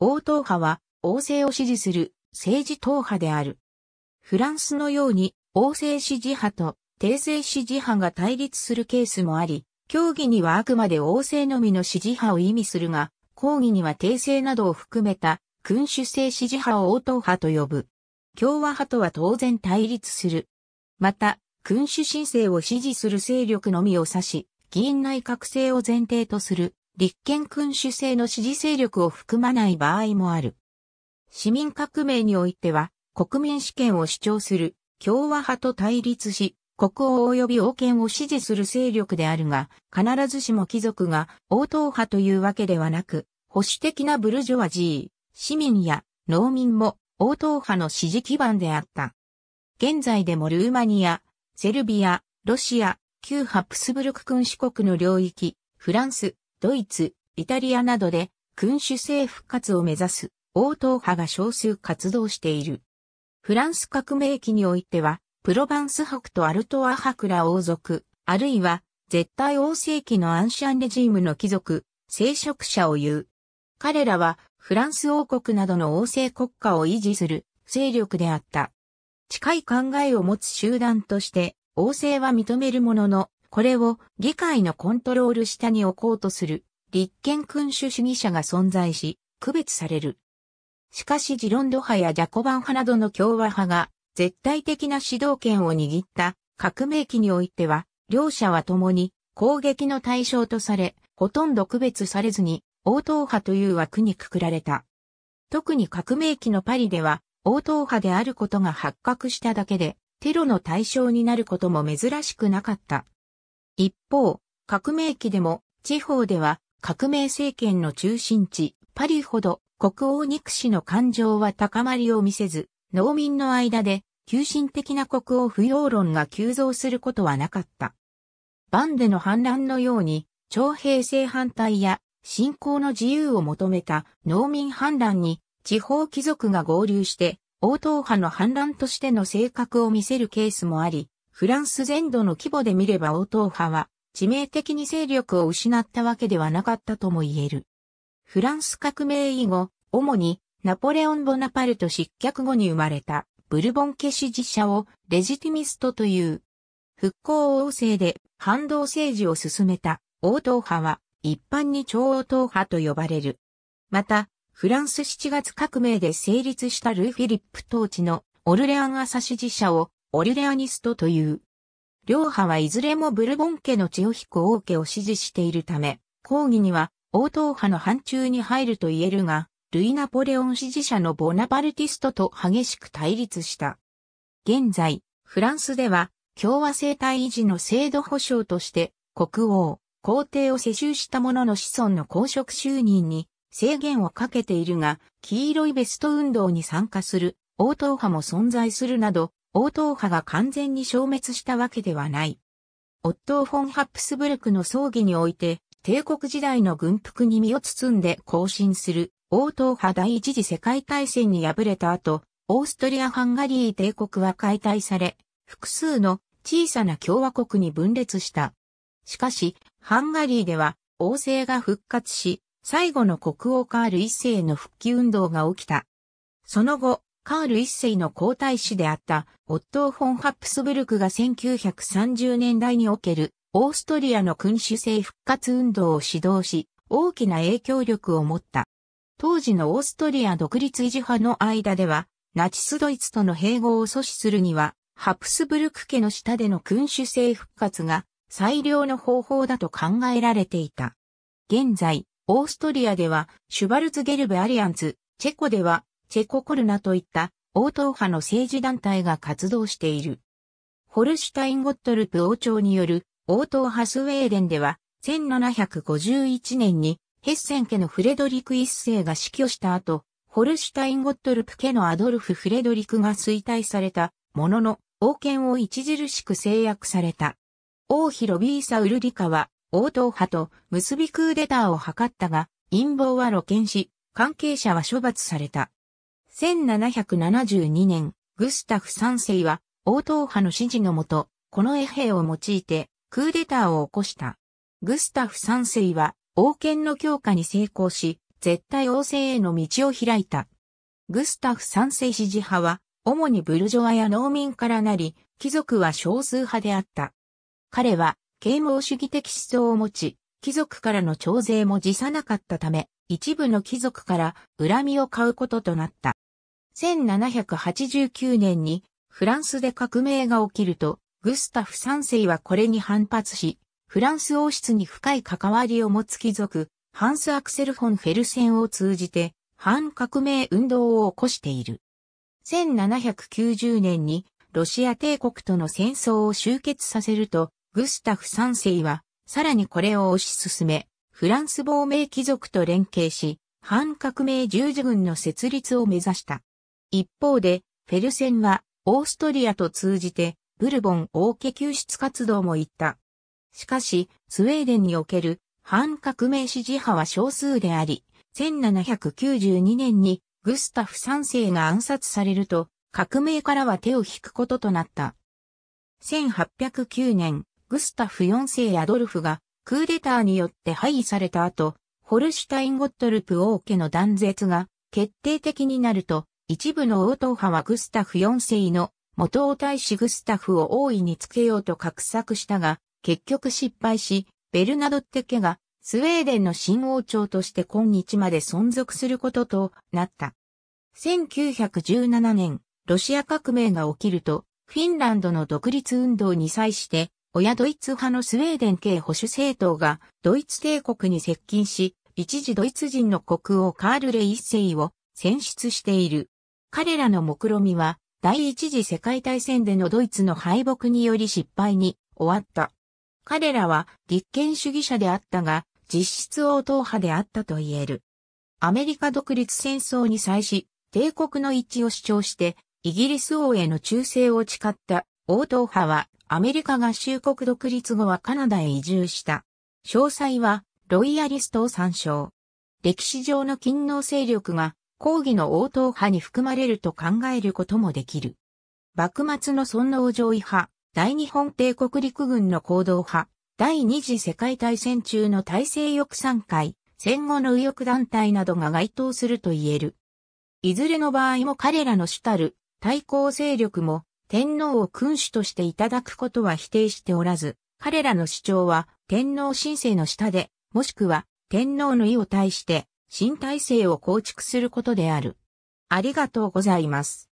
王党派は王政を支持する政治党派である。フランスのように王政支持派と帝政支持派が対立するケースもあり、協議にはあくまで王政のみの支持派を意味するが、抗議には帝政などを含めた君主制支持派を王党派と呼ぶ。共和派とは当然対立する。また、君主申請を支持する勢力のみを指し、議員内閣制を前提とする立憲君主制の支持勢力を含まない場合もある。市民革命においては、国民主権を主張する共和派と対立し、国王及び王権を支持する勢力であるが、必ずしも貴族が王党派というわけではなく、保守的なブルジョワジー、市民や農民も王党派の支持基盤であった。現在でもルーマニア、セルビア、ロシア、旧ハプスブルク君主国の領域、フランス、ドイツ、イタリアなどで君主制復活を目指す王党派が少数活動している。フランス革命期においては、プロバンス伯とアルトア伯ら王族、あるいは絶対王政期のアンシャンレジームの貴族、聖職者を言う。彼らはフランス王国などの王政国家を維持する勢力であった。近い考えを持つ集団として、王政は認めるものの、これを議会のコントロール下に置こうとする立憲君主主義者が存在し、区別される。しかしジロンド派やジャコバン派などの共和派が絶対的な指導権を握った革命期においては、両者は共に攻撃の対象とされ、ほとんど区別されずに応答派という枠にくくられた。特に革命期のパリでは、応答派であることが発覚しただけで、テロの対象になることも珍しくなかった。一方、革命期でも地方では革命政権の中心地、パリほど国王憎しの感情は高まりを見せず、農民の間で急進的な国王不要論が急増することはなかった。バンデの反乱のように、徴兵制反対や信仰の自由を求めた農民反乱に地方貴族が合流して、王党派の反乱としての性格を見せるケースもあり、フランス全土の規模で見れば応答派は致命的に勢力を失ったわけではなかったとも言える。フランス革命以後、主にナポレオン・ボナパルト失脚後に生まれたブルボン家支持者をレジティミストという復興王政で反動政治を進めた王党派は一般に超王党派と呼ばれる。また、フランス7月革命で成立したルー・フィリップ統治のオルレアンアサ支持者をオルレアニストという。両派はいずれもブルボン家の血を引く王家を支持しているため、抗議には王党派の範疇に入ると言えるが、ルイ・ナポレオン支持者のボナパルティストと激しく対立した。現在、フランスでは共和政体維持の制度保障として、国王、皇帝を世襲した者の子孫の公職就任に制限をかけているが、黄色いベスト運動に参加する、王党派も存在するなど、王答派が完全に消滅したわけではない。オットー・フォン・ハップスブルクの葬儀において、帝国時代の軍服に身を包んで行進する、王答派第一次世界大戦に敗れた後、オーストリア・ハンガリー帝国は解体され、複数の小さな共和国に分裂した。しかし、ハンガリーでは王政が復活し、最後の国王カール一世の復帰運動が起きた。その後、カール一世の皇太子であったオットー・フォン・ハプスブルクが1930年代におけるオーストリアの君主制復活運動を指導し、大きな影響力を持った。当時のオーストリア独立維持派の間では、ナチスドイツとの併合を阻止するには、ハプスブルク家の下での君主制復活が最良の方法だと考えられていた。現在、オーストリアでは、シュバルツゲルベ・アリアンツ、チェコでは、チェココルナといった王党派の政治団体が活動している。ホルシュタイン・ゴットルプ王朝による王党派スウェーデンでは1751年にヘッセン家のフレドリク一世が死去した後、ホルシュタイン・ゴットルプ家のアドルフ・フレドリクが衰退されたものの王権を著しく制約された。王妃ロビーサ・ウルリカは王党派と結びクーデターを図ったが陰謀は露見し関係者は処罰された。1772年、グスタフ3世は、王党派の指示のもと、この衛兵を用いて、クーデターを起こした。グスタフ3世は、王権の強化に成功し、絶対王政への道を開いた。グスタフ3世支持派は、主にブルジョアや農民からなり、貴族は少数派であった。彼は、啓蒙主義的思想を持ち、貴族からの徴税も辞さなかったため、一部の貴族から恨みを買うこととなった。1789年にフランスで革命が起きると、グスタフ3世はこれに反発し、フランス王室に深い関わりを持つ貴族、ハンス・アクセル・フォン・フェルセンを通じて、反革命運動を起こしている。1790年にロシア帝国との戦争を終結させると、グスタフ3世は、さらにこれを推し進め、フランス亡命貴族と連携し、反革命十字軍の設立を目指した。一方で、フェルセンは、オーストリアと通じて、ブルボン王家救出活動も行った。しかし、スウェーデンにおける反革命支持派は少数であり、1792年にグスタフ3世が暗殺されると、革命からは手を引くこととなった。1809年、グスタフ4世アドルフがクーデターによって廃位された後、ホルシュタインゴットルプ王家の断絶が決定的になると、一部の王党派はグスタフ4世の元王使グスタフを大いにつけようと画策したが、結局失敗し、ベルナドッテ家がスウェーデンの新王朝として今日まで存続することとなった。1917年、ロシア革命が起きると、フィンランドの独立運動に際して、親ドイツ派のスウェーデン系保守政党がドイツ帝国に接近し、一時ドイツ人の国王カールレイ一世を選出している。彼らの目論みは、第一次世界大戦でのドイツの敗北により失敗に終わった。彼らは立憲主義者であったが、実質応答派であったと言える。アメリカ独立戦争に際し、帝国の一致を主張して、イギリス王への忠誠を誓った応答派は、アメリカ合衆国独立後はカナダへ移住した。詳細は、ロイヤリストを参照。歴史上の勤労勢力が抗議の応答派に含まれると考えることもできる。幕末の尊王攘夷派、大日本帝国陸軍の行動派、第二次世界大戦中の大政翼3会、戦後の右翼団体などが該当すると言える。いずれの場合も彼らの主たる対抗勢力も天皇を君主としていただくことは否定しておらず、彼らの主張は天皇神聖の下で、もしくは天皇の意を対して新体制を構築することである。ありがとうございます。